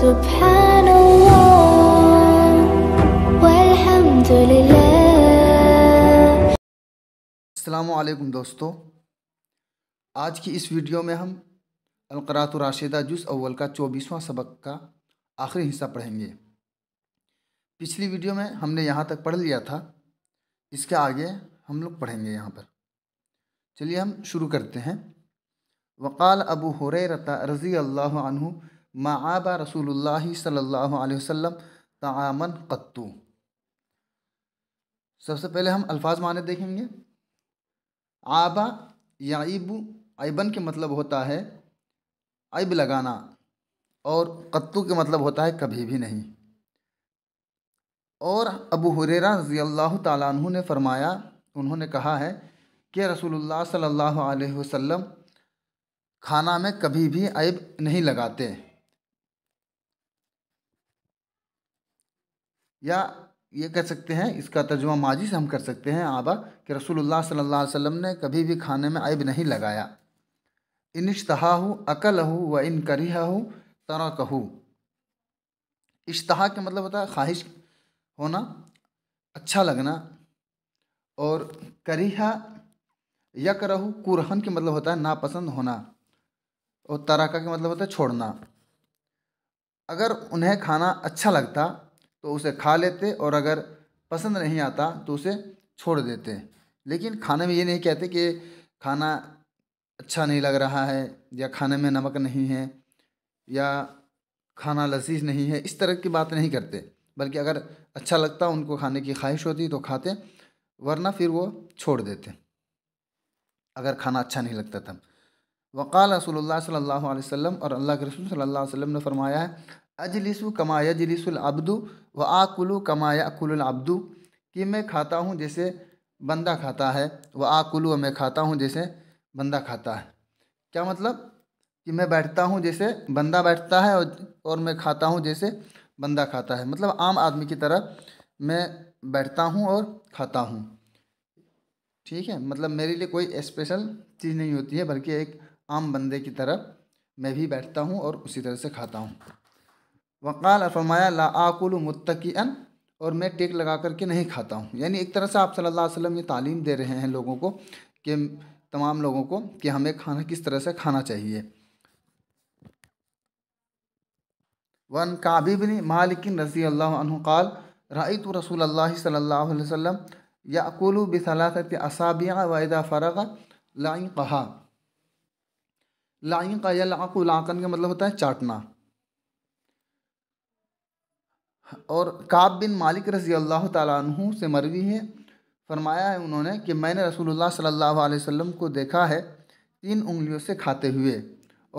سبحان दोस्तों आज की इस वीडियो में हम अलकरात राशिदा जुस अव्वल का चौबीसवां सबक का आखिरी हिस्सा पढ़ेंगे पिछली वीडियो में हमने यहाँ तक पढ़ लिया था इसके आगे हम लोग पढ़ेंगे यहाँ पर चलिए हम शुरू करते हैं वक़ाल अबू हुरैरता रज़ी अल्लाह अनहु आबा रसूल सल्ला वसम तामन कत्तू सबसे पहले हम अल्फाज माने देखेंगे आबा याइबू ऐबन के मतलब होता है ऐब लगाना और कत्तू के मतलब होता है कभी भी नहीं और अबू हुरेरा रज़ी अल्लाह तु ने फरमाया उन्होंने कहा है कि रसूलुल्लाह सल्लल्लाहु अलैहि वसल्लम खाना में कभी भी ऐब नहीं लगाते या ये कह सकते हैं इसका तर्जुमा माजी से हम कर सकते हैं आबा कि रसूलुल्लाह सल्लल्लाहु अलैहि वसल्लम ने कभी भी खाने में ऐब नहीं लगाया इन इश्तहा अकल हो व इन करीहा हो तरा हो इश्तहा के मतलब होता है ख्वाहिश होना अच्छा लगना और करीहा यक रहो कुरहन के मतलब होता है नापसंद होना और तराका के मतलब होता है छोड़ना अगर उन्हें खाना अच्छा लगता तो उसे खा लेते और अगर पसंद नहीं आता तो उसे छोड़ देते लेकिन खाने में ये नहीं कहते कि खाना अच्छा नहीं लग रहा है या खाने में नमक नहीं है या खाना लजीज नहीं है इस तरह की बात नहीं करते बल्कि अगर अच्छा लगता उनको खाने की ख्वाहिश होती तो खाते वरना फिर वो छोड़ देते अगर खाना अच्छा नहीं लगता तब वक़ाल रसोल्ला सल्ला वसम और अल्लाह के रसूल सल्ला वसम ने फरमाया है अजलिसु कमा यजलिसुल अब्दु व आकुलु कमा याकुलुल अब्दु कि मैं खाता हूँ जैसे बंदा खाता है व आकुलु मैं खाता हूँ जैसे बंदा खाता है क्या मतलब कि मैं बैठता हूँ जैसे बंदा बैठता है और और मैं खाता हूँ जैसे बंदा खाता है मतलब आम आदमी की तरह मैं बैठता हूँ और खाता हूँ ठीक है मतलब मेरे लिए कोई स्पेशल चीज़ नहीं होती है बल्कि एक आम बंदे की तरह मैं भी बैठता हूँ और उसी तरह से खाता हूँ वक़ाल फरमाया ला आकुल मुतकीन और मैं टेक लगा करके नहीं खाता हूँ यानी एक तरह से आप सल्लल्लाहु अलैहि वसल्लम ये तालीम दे रहे हैं लोगों को कि तमाम लोगों को कि हमें खाना किस तरह से खाना चाहिए वन काबिबन मालिकिन रजी अल्लाकाल काल राइत रसूल अल्लाह सल्लल्लाहु अलैहि वसल्लम याकुलु असाबिया वायदा फ़रग लाई कहा लाइन का या का मतलब होता है चाटना और काब बिन मालिक रजी अल्लाह तु से मरवी है फरमाया है उन्होंने कि मैंने रसूलुल्लाह सल्लल्लाहु अलैहि वसल्लम को देखा है तीन उंगलियों से खाते हुए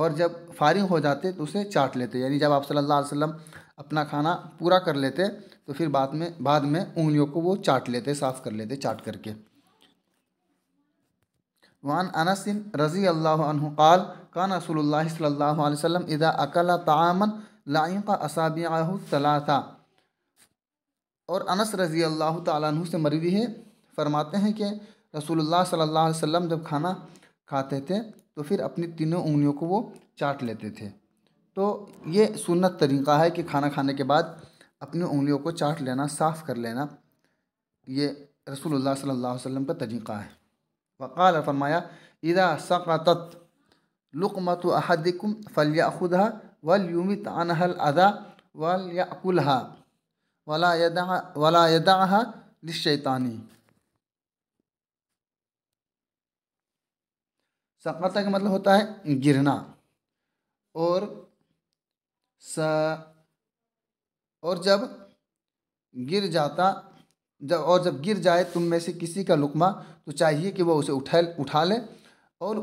और जब फ़ारिंग हो जाते तो उसे चाट लेते यानी जब आप सल्लल्लाहु अलैहि वसल्लम अपना खाना पूरा कर लेते तो फिर बाद में बाद में उंगलियों को वो चाट लेते साफ़ कर लेते चाट करके वान अनसिन रज़ी अल्लाह कल कान रसूल सल्ला वसलम इदा अकला लाइन का असाबिया तला था और अनस रज़ी अल्लाह तु से मरवी है फरमाते हैं कि रसूलुल्लाह सल्लल्लाहु अलैहि वसल्लम जब खाना खाते थे तो फिर अपनी तीनों उंगलियों को वो चाट लेते थे तो ये सुन्नत तरीक़ा है कि खाना खाने के बाद अपनी उंगलियों को चाट लेना साफ़ कर लेना ये रसूलुल्लाह सल्लल्लाहु अलैहि वसल्लम का तरीक़ा है वक़ाल फरमाया इदा सक़त लुकमत फलिया खुदा वलयुमित अनहल अदा वलयाकुलहा वला यदा वला यदा निश्चैतानी सकमता का मतलब होता है गिरना और स और जब गिर जाता जब और जब गिर जाए तुम में से किसी का लुकमा तो चाहिए कि वह उसे उठा उठा ले और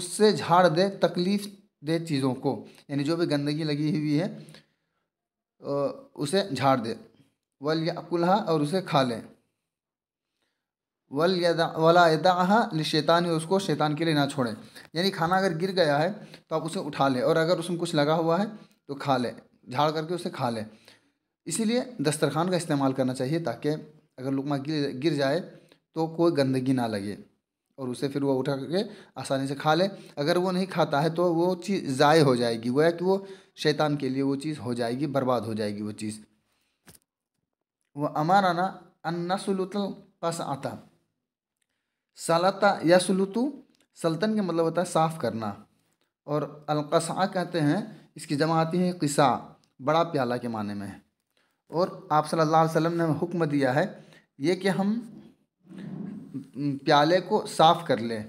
उससे झाड़ दे तकलीफ़ दे चीज़ों को यानी जो भी गंदगी लगी हुई है उसे झाड़ दे वल याकुलहा और उसे खा लें वल यदा वला यदाहा शैतान उसको शैतान के लिए ना छोड़ें यानी खाना अगर गिर गया है तो आप उसे उठा लें और अगर उसमें कुछ लगा हुआ है तो खा लें झाड़ करके उसे खा लें इसीलिए दस्तरखान का इस्तेमाल करना चाहिए ताकि अगर लुकमा गिर गिर जाए तो कोई गंदगी ना लगे और उसे फिर वो उठा करके आसानी से खा ले अगर वो नहीं खाता है तो वो चीज़ ज़ाय हो जाएगी है कि तो वो शैतान के लिए वो चीज़ हो जाएगी बर्बाद हो जाएगी वो चीज़ व अमाराना अन्नासुलुतल पस आता सलाता या सुलुतु सल्तन के मतलब होता है साफ़ करना और अलकसा कहते हैं इसकी जमा आती है किसा बड़ा प्याला के माने में और आप सल्लल्लाहु अलैहि वसल्लम ने हुक्म दिया है ये कि हम प्याले को साफ़ कर लें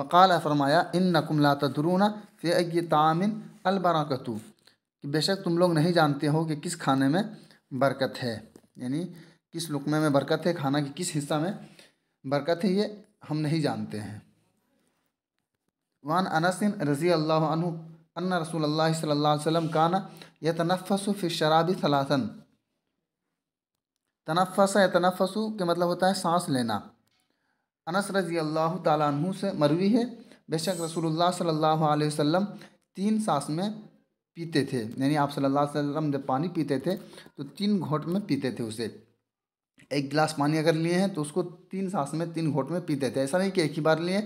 वक़ाल फरमाया इन नकुमला तदरूना ये तामिन अलबरकतु कि बेशक तुम लोग नहीं जानते हो कि किस खाने में बरकत है यानी किस लुकमे में बरकत है खाना की किस हिस्सा में बरकत है ये हम नहीं जानते हैं वान अनसिन रज़ी अल्लाह अन्न रसूल अल्लाह सल्ला वसम काना यह तनफ़सु फिर शराबी सलासन तनफ़स या तनफ़सु के मतलब होता है सांस लेना अनस रज़ी अल्लाह तु से मरवी है बेशक रसूलुल्लाह सल्लल्लाहु अलैहि वसल्लम तीन सांस में पीते थे यानी आप सल्लल्लाहु अलैहि वसल्लम जब पानी पीते थे तो तीन घोट में पीते थे उसे एक गिलास पानी अगर लिए हैं तो उसको तीन सांस में तीन घोट में पीते थे ऐसा नहीं कि एक ही बार लिए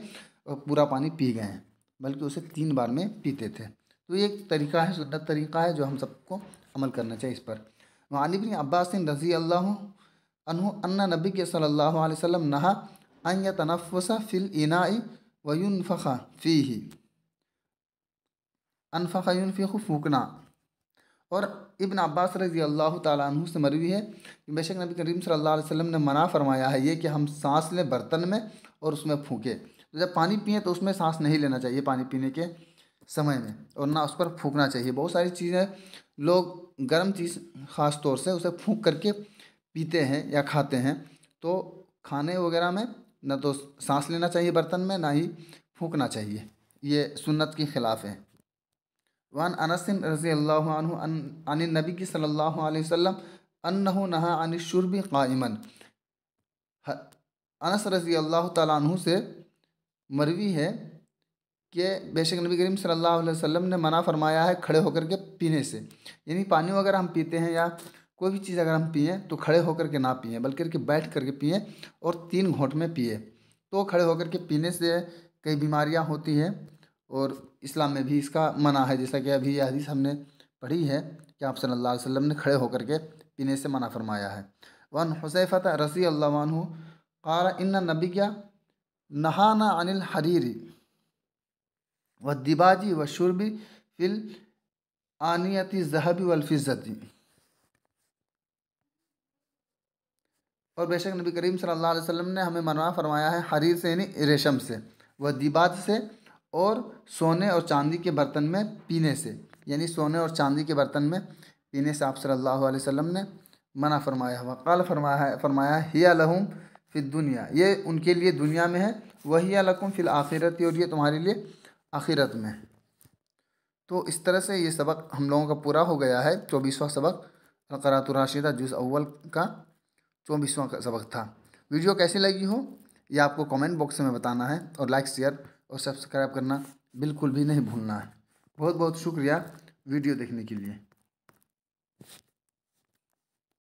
और पूरा पानी पी गए हैं बल्कि उसे तीन बार में पीते थे तो ये एक तरीका है सुन्नत तरीका है जो हम सबको अमल करना चाहिए इस पर वालिबिन अब्बास रजी अल्लाह अनु अन्ना नबी के सल्लल्लाहु अलैहि वसल्लम नहा अन तनफ़ा फ़िल इनाई वयुनफ़ा फ़ी ही अनफ़ायुनफ़ी फूकना और इबन अब्बास रजी अल्लाह तु से मरवी है कि बेशक नबी करीम सल्लल्लाहु अलैहि वसल्लम ने मना फरमाया है ये कि हम सांस लें बर्तन में और उसमें फूकें तो जब पानी पिए तो उसमें सांस नहीं लेना चाहिए पानी पीने के समय में और ना उस पर फूकना चाहिए बहुत सारी चीज़ें लोग गर्म चीज़ ख़ास तौर से उसे फूक करके पीते हैं या खाते हैं तो खाने वगैरह में ना तो सांस लेना चाहिए बर्तन में ना ही फूकना चाहिए ये सुन्नत के ख़िलाफ़ है वन अनसिन रजी अल्लाह अन नबी की सल्लल्लाहु अलैहि वसल्लम अन्नहु नहा अन शुरबी कायमन अनस रजी अल्लाह तु से मरवी है कि बेशक नबी करीम सल्लल्लाहु अलैहि वसल्लम ने मना फरमाया है खड़े होकर के पीने से यानी पानी अगर हम पीते हैं या कोई भी चीज़ अगर हम पिए तो खड़े होकर के ना पिए बल्कि के बैठ करके पिए और तीन घोंट में पिए तो खड़े होकर के पीने से कई बीमारियाँ होती हैं और इस्लाम में भी इसका मना है जैसा कि अभी यह हदीस हमने पढ़ी है कि आप सल्लल्लाहु अलैहि वसल्लम ने खड़े होकर के पीने से मना फरमाया है वन हुसैफ़त रसी अल्लाह क़ारा इन नबी क्या नहाना अनिल हरीरी व दिबाजी व शुरबी फिल आनियती जहबी वलफ़िज़ती और बेशक नबी करीम सल्लल्लाहु अलैहि वसल्लम ने हमें मना फरमाया है हरीर से यानी रेशम से व दिबाज से और सोने और चांदी के बर्तन में पीने से यानी सोने और चांदी के बर्तन में पीने से आप सल्लल्लाहु अलैहि वसल्लम ने मना फरमाया हुआ कल फरमाया है फरमाया हिया लहूम फिर दुनिया ये उनके लिए दुनिया में है वही लकुम फिल आखिरत और ये तुम्हारे लिए आखिरत में तो इस तरह से ये सबक हम लोगों का पूरा हो गया है चौबीसवा सबक करात राशिदा जूस अव्वल का चौबीसवा सबक था वीडियो कैसी लगी हो ये आपको कमेंट बॉक्स में बताना है और लाइक शेयर और सब्सक्राइब करना बिल्कुल भी नहीं भूलना है बहुत बहुत शुक्रिया वीडियो देखने के लिए